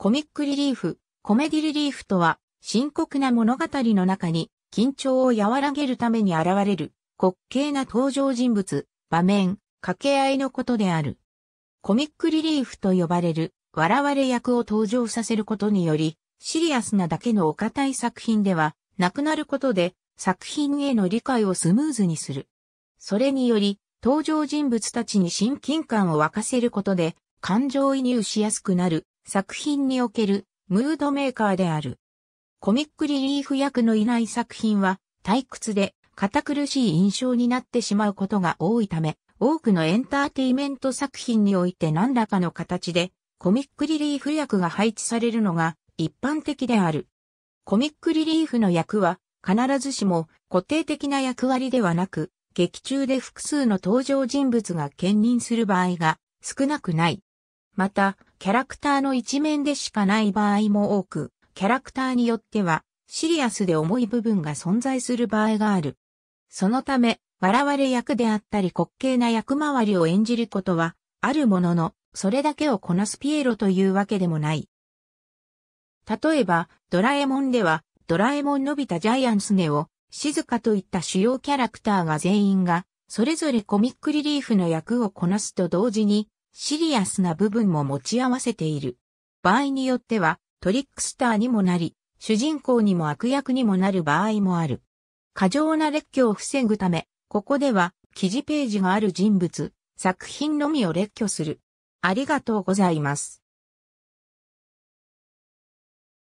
コミックリリーフ、コメディリリーフとは、深刻な物語の中に、緊張を和らげるために現れる、滑稽な登場人物、場面、掛け合いのことである。コミックリリーフと呼ばれる、笑われ役を登場させることにより、シリアスなだけのお堅い作品では、なくなることで、作品への理解をスムーズにする。それにより、登場人物たちに親近感を沸かせることで、感情移入しやすくなる作品におけるムードメーカーである。コミックリリーフ役のいない作品は退屈で堅苦しい印象になってしまうことが多いため、多くのエンターテイメント作品において何らかの形でコミックリリーフ役が配置されるのが一般的である。コミックリリーフの役は必ずしも固定的な役割ではなく、劇中で複数の登場人物が兼任する場合が少なくない。また、キャラクターの一面でしかない場合も多く、キャラクターによっては、シリアスで重い部分が存在する場合がある。そのため、笑われ役であったり滑稽な役回りを演じることは、あるものの、それだけをこなすピエロというわけでもない。例えば、ドラえもんでは、ドラえもんのびたジャイアンスネを、静かといった主要キャラクターが全員が、それぞれコミックリリーフの役をこなすと同時に、シリアスな部分も持ち合わせている。場合によっては、トリックスターにもなり、主人公にも悪役にもなる場合もある。過剰な列挙を防ぐため、ここでは、記事ページがある人物、作品のみを列挙する。ありがとうございます。